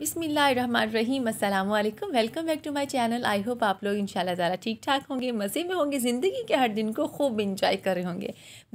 बिसमीम अल्लाम welcome back to my channel I hope आप लोग इंशाल्लाह ताला ठीक ठाक होंगे मज़े में होंगे ज़िंदगी के हर दिन को खूब इंजॉय कर रहे होंगे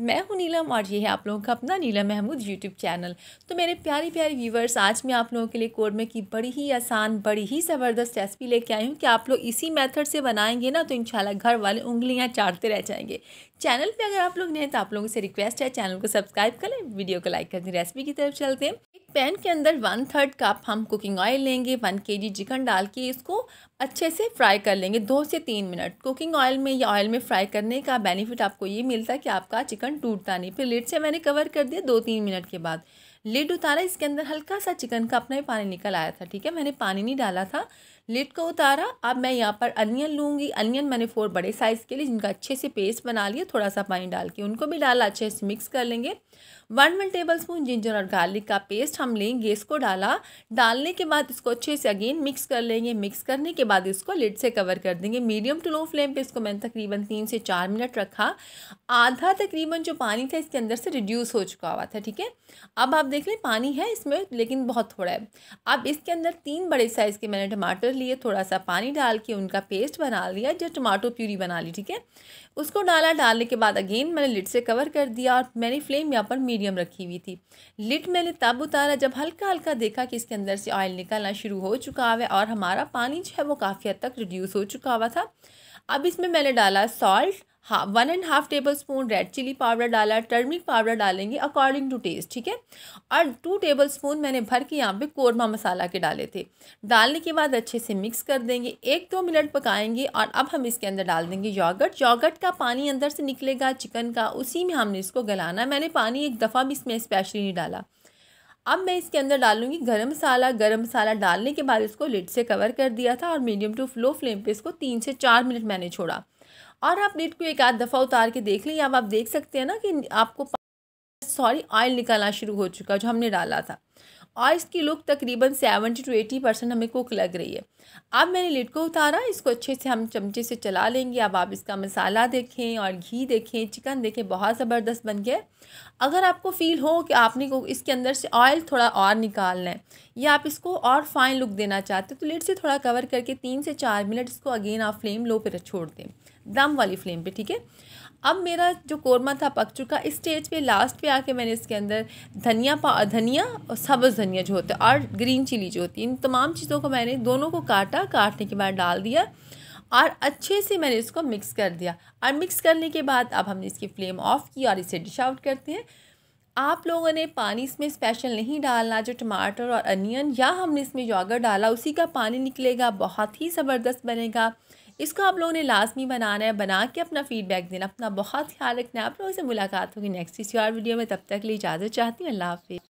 मैं हूँ नीलम और ये है आप लोगों का अपना नीलम महमूद यूट्यूब चैनल तो मेरे प्यारे प्यारे व्यूवर्स आज मैं आप लोगों के लिए कोरमे की बड़ी ही आसान बड़ी ही ज़बरदस्त रेसिपी लेके आई हूँ कि आप लोग इसी मेथड से बनाएंगे ना तो इन घर वाले उंगलियाँ चाटते रह जाएंगे चैनल पर अगर आप लोग नहीं तो आप लोगों से रिक्वेस्ट है चैनल को सब्सक्राइब करें वीडियो को लाइक कर दें रेसिपी की तरफ चलते हैं पैन के अंदर वन थर्ड कप हम कुकिंग ऑयल लेंगे वन के जी चिकन डाल के इसको अच्छे से फ्राई कर लेंगे दो से तीन मिनट कुकिंग ऑयल में या ऑयल में फ्राई करने का बेनिफिट आपको ये मिलता है कि आपका चिकन टूटता नहीं फिर लिड से मैंने कवर कर दिया दो तीन मिनट के बाद लिड उतारा इसके अंदर हल्का सा चिकन का अपना ही पानी निकल आया था ठीक है मैंने पानी नहीं डाला था लिड को उतारा अब मैं यहाँ पर अनियन लूँगी अनियन मैंने फोर बड़े साइज़ के लिए जिनका अच्छे से पेस्ट बना लिया थोड़ा सा पानी डाल के उनको भी डाला अच्छे से मिक्स कर लेंगे one one tablespoon ginger और गार्लिक का पेस्ट हम लेंगे को डाला डालने के बाद इसको अच्छे से अगेन मिक्स कर लेंगे मिक्स करने के बाद इसको लिड से कवर कर देंगे मीडियम टू लो फ्लेम पर इसको मैंने तकरीबन तीन से चार मिनट रखा आधा तकरीबन जो पानी था इसके अंदर से रिड्यूस हो चुका हुआ था ठीक है अब आप देख लें पानी है इसमें लेकिन बहुत थोड़ा है अब इसके अंदर तीन बड़े साइज़ के मैंने टमाटर पाउडर लिए थोड़ा सा पानी डाल के उनका पेस्ट बना लिया जो टमाटो प्यूरी बना ली ठीक है उसको डाला डालने के बाद अगेन मैंने लिट से कवर कर दिया और मैंने फ्लेम यहाँ पर मीडियम रखी हुई थी लिट मैंने तब उतारा जब हल्का हल्का देखा कि इसके अंदर से ऑयल निकलना शुरू हो चुका हुआ है और हमारा पानी जो है वो काफ़ी हद तक रिड्यूस हो चुका हुआ था अब इसमें मैंने डाला सॉल्ट हाँ one and half tablespoon red chilli powder डाला टर्मरिक पाउडर डालेंगे अकॉर्डिंग टू टेस्ट ठीक है और टू टेबल स्पून मैंने भर के यहाँ पे कोरमा मसाला के डाले थे डालने के बाद अच्छे से मिक्स कर देंगे एक दो मिनट पकाएंगे और अब हम इसके अंदर डाल देंगे योगर्ट योगर्ट का पानी अंदर से निकलेगा चिकन का उसी में हमने इसको गलाना मैंने पानी एक दफ़ा भी इसमें स्पेशली नहीं डाला अब मैं इसके अंदर डालूंगी गरम मसाला गरम मसाला डालने के बाद इसको लिड से कवर कर दिया था और मीडियम टू फ्लो फ्लेम पे इसको तीन से चार मिनट मैंने छोड़ा और आप लीड को एक आध दफ़ा उतार के देख लें अब आप देख सकते हैं ना कि आपको सॉरी ऑयल निकालना शुरू हो चुका जो हमने डाला था और इसकी लुक तकरीबन सेवेंटी टू एटी परसेंट हमें कुक लग रही है अब मैंने लिड को उतारा इसको अच्छे से हम चमचे से चला लेंगे अब आप इसका मसाला देखें और घी देखें चिकन देखें बहुत ज़बरदस्त बन गया अगर आपको फ़ील हो कि आपने को इसके अंदर से ऑयल थोड़ा और निकालना है या आप इसको और फाइन लुक देना चाहते हो तो लिड से थोड़ा कवर करके तीन से चार मिनट इसको अगेन आप फ्लेम लो पर छोड़ दें दम वाली फ्लेम पे ठीक है अब मेरा जो कौरमा था पक चुका इस स्टेज पे लास्ट पे आके मैंने इसके अंदर धनिया पा धनिया और सब्ज़ धनिया जो होता है और ग्रीन चिली जो होती है इन तमाम चीज़ों को मैंने दोनों को काटा काटने के बाद डाल दिया और अच्छे से मैंने इसको मिक्स कर दिया और मिक्स करने के बाद अब हमने इसकी फ्लेम ऑफ़ की और इसे डिश आउट करते हैं आप लोगों ने पानी इसमें स्पेशल नहीं डालना जो टमाटर और अनियन या हमने इसमें योगर डाला उसी का पानी निकलेगा बहुत ही ज़बरदस्त बनेगा इसको आप लोगों ने लाजमी बनाना है बना के अपना फीडबैक देना अपना बहुत ख्याल रखना है आप लोगों से मुलाकात होगी नेक्स्ट इस और वीडियो में तब तक लिए इजाज़त चाहती हूँ अल्लाह हाफि